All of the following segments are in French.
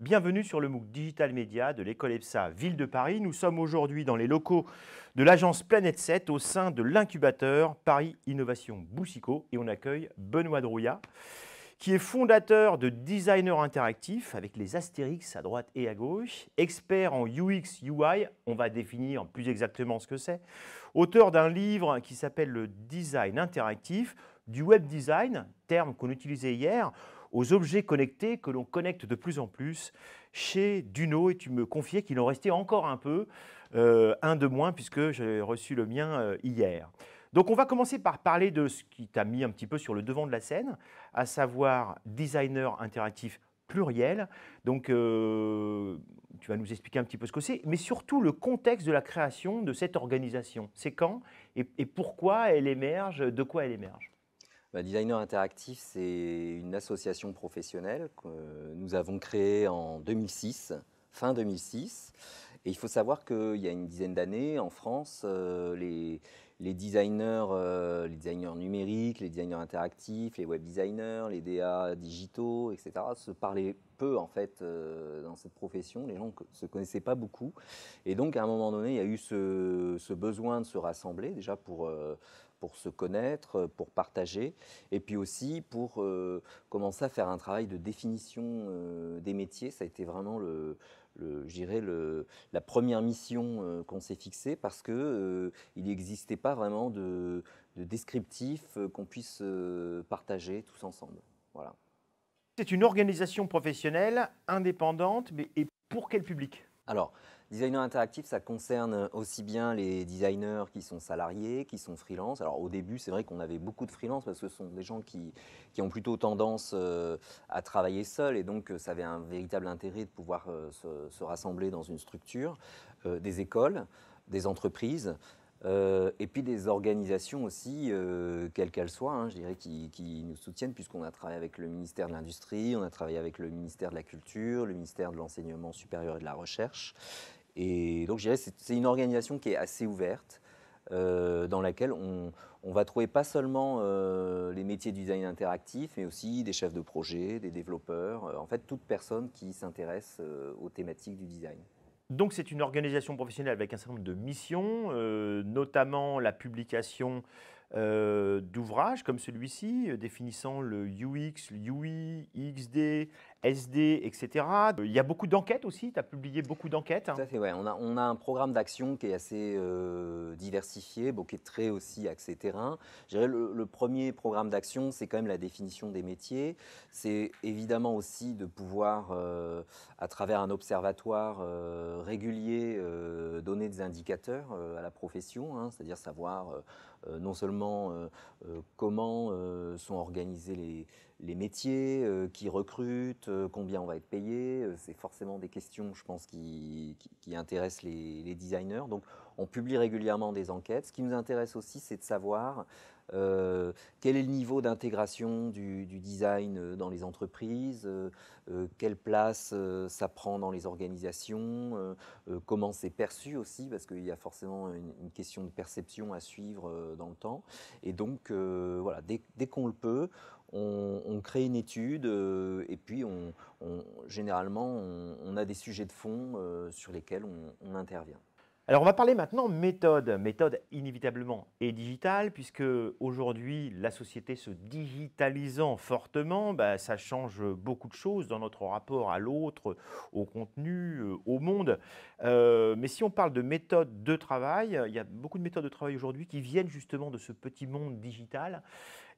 Bienvenue sur le MOOC Digital Média de l'école EPSA Ville de Paris. Nous sommes aujourd'hui dans les locaux de l'agence Planète 7 au sein de l'incubateur Paris Innovation Boussico et on accueille Benoît Drouillat qui est fondateur de Designer Interactif avec les astérix à droite et à gauche, expert en UX, UI, on va définir plus exactement ce que c'est, auteur d'un livre qui s'appelle le Design Interactif, du Web Design, terme qu'on utilisait hier, aux objets connectés que l'on connecte de plus en plus. Chez Duno, et tu me confiais qu'il en restait encore un peu, euh, un de moins, puisque j'ai reçu le mien euh, hier. Donc on va commencer par parler de ce qui t'a mis un petit peu sur le devant de la scène, à savoir designer interactif pluriel. Donc euh, tu vas nous expliquer un petit peu ce que c'est, mais surtout le contexte de la création de cette organisation. C'est quand et pourquoi elle émerge, de quoi elle émerge bah, Designer Interactif, c'est une association professionnelle que nous avons créée en 2006, fin 2006. Et il faut savoir qu'il y a une dizaine d'années, en France, euh, les, les, designers, euh, les designers numériques, les designers interactifs, les web designers, les DA digitaux, etc., se parlaient peu en fait euh, dans cette profession. Les gens ne se connaissaient pas beaucoup. Et donc, à un moment donné, il y a eu ce, ce besoin de se rassembler déjà pour pour se connaître, euh, pour partager, et puis aussi pour euh, commencer à faire un travail de définition euh, des métiers. Ça a été vraiment le, le le, la première mission qu'on s'est fixée parce que il n'existait pas vraiment de, de descriptif qu'on puisse partager tous ensemble. Voilà. C'est une organisation professionnelle indépendante, mais et pour quel public alors, designer interactif, ça concerne aussi bien les designers qui sont salariés, qui sont freelance. Alors au début, c'est vrai qu'on avait beaucoup de freelance parce que ce sont des gens qui, ont plutôt tendance euh, à travailler seuls et donc euh, ça avait un véritable intérêt de pouvoir euh, se, rassembler dans une structure, des écoles, des entreprises. Euh, et puis des organisations aussi, euh, quelles qu'elles soient, hein, je dirais, qui, nous soutiennent, puisqu'on a travaillé avec le ministère de l'Industrie, on a travaillé avec le ministère de la Culture, le ministère de l'Enseignement supérieur et de la Recherche. Et donc, je dirais, c'est une organisation qui est assez ouverte, euh, dans laquelle on, on, va trouver pas seulement les métiers du design interactif, mais aussi des chefs de projet, des développeurs, en fait, toute personne qui s'intéresse aux thématiques du design. Donc c'est une organisation professionnelle avec un certain nombre de missions, euh, notamment la publication euh, d'ouvrages comme celui-ci, euh, définissant le UX, le UI, XD, SD, etc. Il y a beaucoup d'enquêtes aussi, tu as publié beaucoup d'enquêtes. Hein. Tout fait, ouais. on, a, un programme d'action qui est assez euh, diversifié, qui est très aussi axé terrain. Le, le premier programme d'action, c'est quand même la définition des métiers. C'est évidemment aussi de pouvoir, euh, à travers un observatoire euh, régulier, donner des indicateurs à la profession, hein. c'est-à-dire savoir non seulement comment sont organisés les les métiers, euh, qui recrutent, euh, combien on va être payé. Euh, c'est forcément des questions, je pense, qui, intéressent les, designers. Donc, on publie régulièrement des enquêtes. Ce qui nous intéresse aussi, c'est de savoir quel est le niveau d'intégration du, design dans les entreprises, quelle place ça prend dans les organisations, comment c'est perçu aussi, parce qu'il y a forcément une, question de perception à suivre dans le temps. Et donc, voilà, dès qu'on le peut, on, crée une étude euh, et puis on, généralement on, a des sujets de fond euh, sur lesquels on, intervient. Alors on va parler maintenant méthode, méthode inévitablement et digitale puisque aujourd'hui la société se digitalisant fortement, bah, ça change beaucoup de choses dans notre rapport à l'autre, au contenu, euh, au monde. mais si on parle de méthode de travail, il y a beaucoup de méthodes de travail aujourd'hui qui viennent justement de ce petit monde digital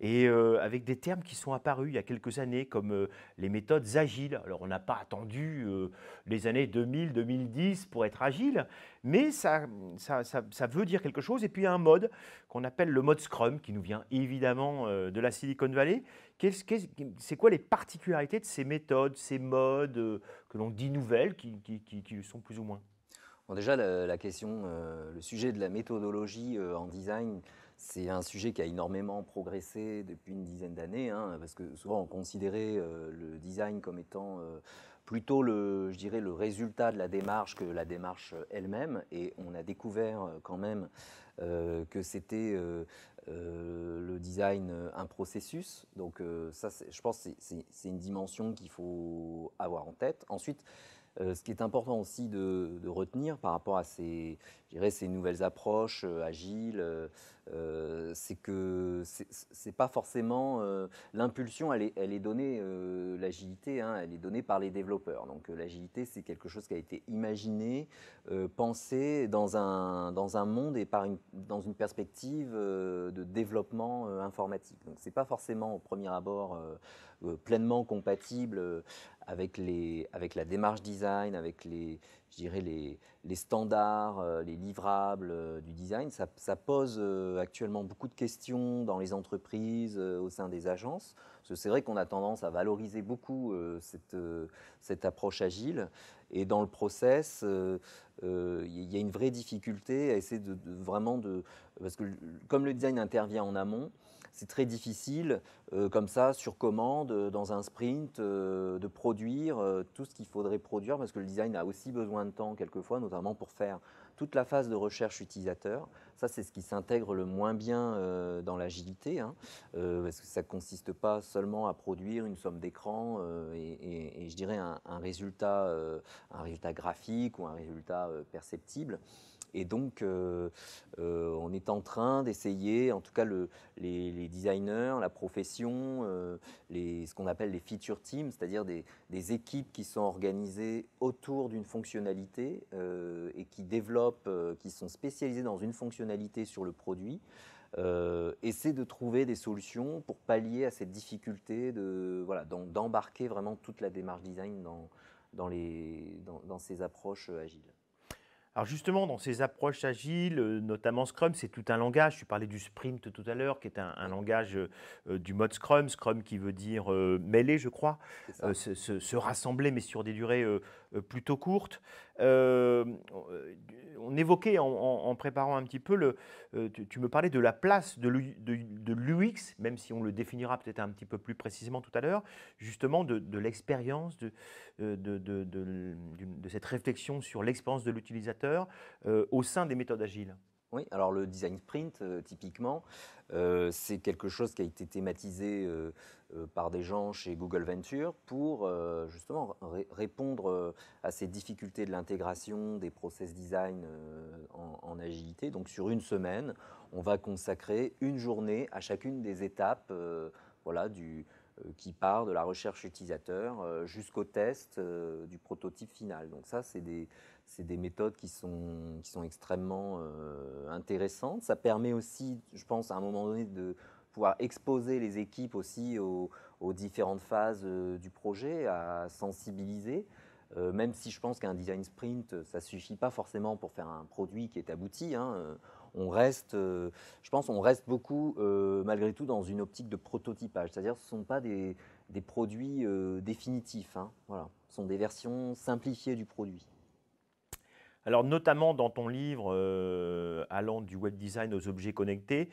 et euh, avec des termes qui sont apparus il y a quelques années, comme euh, les méthodes agiles. Alors on n'a pas attendu euh, les années 2000-2010 pour être agile, mais ça ça, ça, veut dire quelque chose. Et puis il y a un mode qu'on appelle le mode Scrum, qui nous vient évidemment de la Silicon Valley. C'est quoi les particularités de ces méthodes, ces modes que l'on dit nouvelles, qui, qui, sont plus ou moins Bon, déjà, la, question, le sujet de la méthodologie en design, c'est un sujet qui a énormément progressé depuis une dizaine d'années, hein, parce que souvent on considérait euh, le design comme étant euh, plutôt le, je dirais, le résultat de la démarche que la démarche euh, elle-même, et on a découvert quand même que c'était le design un processus. Donc ça, je pense, c'est une dimension qu'il faut avoir en tête. Ensuite. Euh, ce qui est important aussi de, retenir par rapport à ces, nouvelles approches euh, agiles, euh, c'est que c'est pas forcément l'impulsion, elle est, donnée, l'agilité, hein, elle est donnée par les développeurs. Donc l'agilité, c'est quelque chose qui a été imaginé, pensé dans un, dans un monde et par dans une perspective de développement informatique. Donc c'est pas forcément au premier abord pleinement compatible avec, les, avec la démarche design, avec les, je dirais les, les standards, euh, les livrables euh, du design. Ça, ça, pose euh, actuellement beaucoup de questions dans les entreprises, au sein des agences. C'est vrai qu'on a tendance à valoriser beaucoup cette, cette approche agile. Et dans le process, il euh, euh, y a une vraie difficulté à essayer de, vraiment de... Parce que comme le design intervient en amont, c'est très difficile, euh, comme ça, sur commande, dans un sprint, de produire tout ce qu'il faudrait produire, parce que le design a aussi besoin de temps, quelquefois, notamment pour faire toute la phase de recherche utilisateur. Ça, c'est ce qui s'intègre le moins bien euh, dans l'agilité, hein. euh, parce que ça ne consiste pas seulement à produire une somme d'écran euh, et, je dirais un résultat graphique ou un résultat perceptible. Et donc, euh, euh, on est en train d'essayer, en tout cas les, designers, la profession, euh, ce qu'on appelle les feature teams, c'est-à-dire des, équipes qui sont organisées autour d'une fonctionnalité et qui développent, qui sont spécialisées dans une fonctionnalité sur le produit. Euh, essayer de trouver des solutions pour pallier à cette difficulté d'embarquer vraiment toute la démarche design dans ces approches agiles. Alors justement, dans ces approches agiles, euh, notamment Scrum, c'est tout un langage. Tu parlais du sprint tout à l'heure, qui est un, langage euh, du mode Scrum, Scrum qui veut dire euh, mêler, je crois, se, rassembler, mais sur des durées plutôt courtes. on évoquait en, préparant un petit peu, le, tu, me parlais de la place de l'UX, même si on le définira peut-être un petit peu plus précisément tout à l'heure, justement de, l'expérience, de cette réflexion sur l'expérience de l'utilisateur euh, au sein des méthodes agiles oui, alors le design sprint, euh, typiquement, euh, c'est quelque chose qui a été thématisé par des gens chez Google Venture pour justement répondre à ces difficultés de l'intégration des process design en, en, agilité. Donc sur une semaine, on va consacrer une journée à chacune des étapes voilà, du, euh, qui part de la recherche utilisateur euh, jusqu'au test euh, du prototype final. Donc ça, c'est des, méthodes qui sont, extrêmement intéressantes. Ça permet aussi, je pense, à un moment donné de pouvoir exposer les équipes aussi aux, différentes phases du projet, à sensibiliser. même si je pense qu'un design sprint, ça ne suffit pas forcément pour faire un produit qui est abouti. Hein, on reste, euh, je pense, on reste beaucoup euh, malgré tout dans une optique de prototypage. C'est-à-dire, ce ne sont pas des, produits euh, définitifs. Hein. voilà, ce sont des versions simplifiées du produit. Alors, notamment dans ton livre allant du web design aux objets connectés,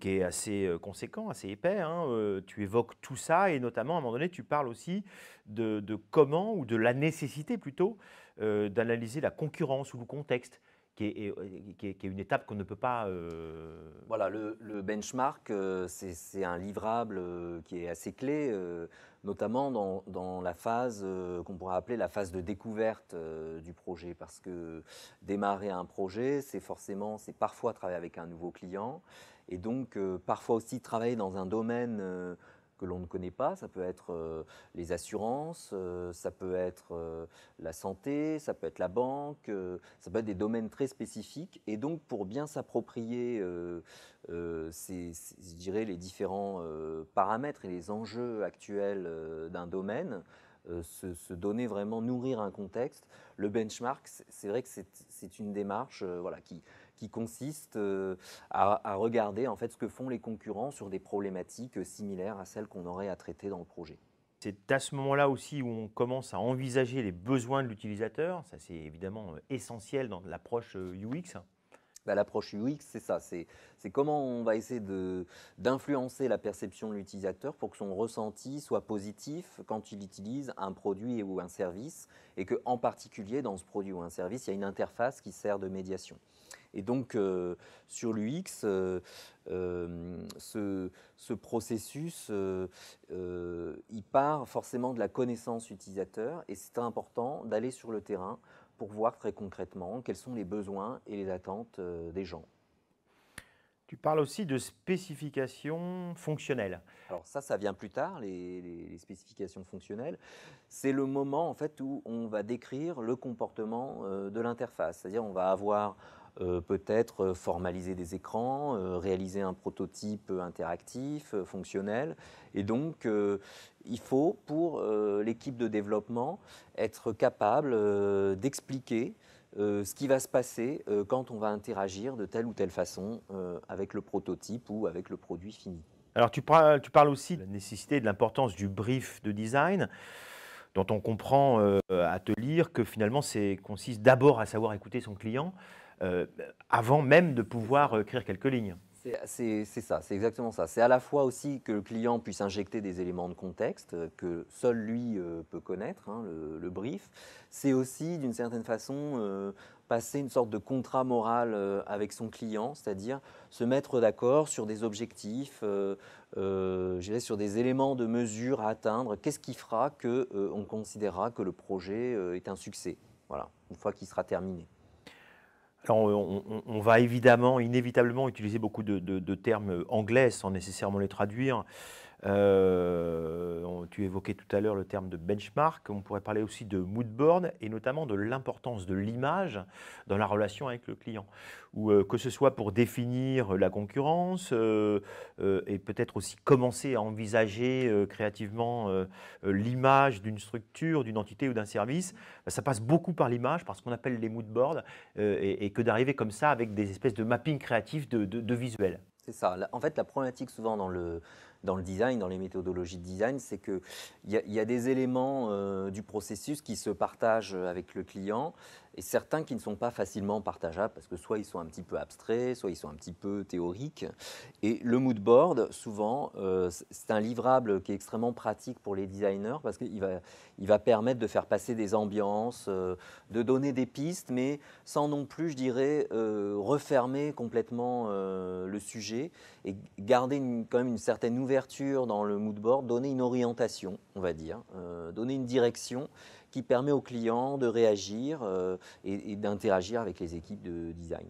qui est assez conséquent, assez épais, hein, tu évoques tout ça et notamment à un moment donné, tu parles aussi de comment ou de la nécessité plutôt d'analyser la concurrence ou le contexte. Euh, qui est, une étape qu'on ne peut pas. Euh, voilà, le, benchmark, euh, c'est un livrable qui est assez clé, notamment dans, dans, la phase qu'on pourrait appeler la phase de découverte du projet, parce que démarrer un projet, c'est forcément, c'est parfois travailler avec un nouveau client, et donc parfois aussi travailler dans un domaine que l'on ne connaît pas. Ça peut être euh, les assurances, euh, ça peut être euh, la santé, ça peut être la banque, ça peut être des domaines très spécifiques. Et donc, pour bien s'approprier, je dirais, les différents paramètres et les enjeux actuels d'un domaine, se, se, donner vraiment, nourrir un contexte. Le benchmark, c'est vrai que c'est une démarche voilà, qui, qui consiste euh, à, regarder en fait ce que font les concurrents sur des problématiques euh, similaires à celles qu'on aurait à traiter dans le projet. C'est à ce moment-là aussi où on commence à envisager les besoins de l'utilisateur. Ça, c'est évidemment euh, essentiel dans l'approche UX. Bah, l'approche UX, c'est ça, c'est comment on va essayer d'influencer la perception de l'utilisateur pour que son ressenti soit positif quand il utilise un produit ou un service, et que en particulier dans ce produit ou un service, il y a une interface qui sert de médiation. Et donc, euh, sur l'UX, euh, euh, ce, ce, processus, il part forcément de la connaissance utilisateur et c'est important d'aller sur le terrain pour voir très concrètement quels sont les besoins et les attentes euh, des gens. Tu parles aussi de spécifications fonctionnelles. Alors ça, ça vient plus tard, les, spécifications fonctionnelles. C'est le moment en fait où on va décrire le comportement euh, de l'interface. C'est-à-dire on va avoir euh, peut-être formaliser des écrans, réaliser un prototype interactif, fonctionnel. Et donc il faut, pour euh, l'équipe de développement, être capable euh, d'expliquer euh, ce qui va se passer quand on va interagir de telle ou telle façon avec le prototype ou avec le produit fini. Alors tu parles, tu parles aussi de la nécessité et de l'importance du brief de design dont on comprend à te lire que finalement c'est consiste d'abord à savoir écouter son client avant même de pouvoir écrire quelques lignes. C'est ça, c'est exactement ça. C'est à la fois aussi que le client puisse injecter des éléments de contexte euh, que seul lui euh, peut connaître, hein, le, brief. C'est aussi, d'une certaine façon, euh, passer une sorte de contrat moral avec son client, c'est-à-dire se mettre d'accord sur des objectifs, sur des éléments de mesure à atteindre. Qu'est-ce qui fera qu'on on considérera que le projet est un succès, voilà, une fois qu'il sera terminé. Alors, on, va évidemment, inévitablement, utiliser beaucoup de, termes anglais sans nécessairement les traduire. Euh, tu évoquais tout à l'heure le terme de benchmark. On pourrait parler aussi de moodboard et notamment de l'importance de l'image dans la relation avec le client. Ou euh, que ce soit pour définir la concurrence euh, et peut-être aussi commencer à envisager créativement l'image d'une structure, d'une entité ou d'un service. Ça passe beaucoup par l'image, par ce qu'on appelle les mood board et, que d'arriver comme ça avec des espèces de mapping créatif de, de, de visuels. C'est ça. En fait, la problématique souvent dans le dans le design, dans les méthodologies de design, c'est qu'il y, a, y a des éléments euh, du processus qui se partagent avec le client et certains qui ne sont pas facilement partageables parce que soit ils sont un petit peu abstraits, soit ils sont un petit peu théoriques. Et le mood board, souvent, euh, c'est un livrable qui est extrêmement pratique pour les designers parce qu'il va, il va permettre de faire passer des ambiances, euh, de donner des pistes, mais sans non plus, je dirais, refermer complètement le sujet et garder quand même une certaine nouvelle dans le mood board, donner une orientation, on va dire, euh, donner une direction qui permet aux clients de réagir euh, et d'interagir avec les équipes de design.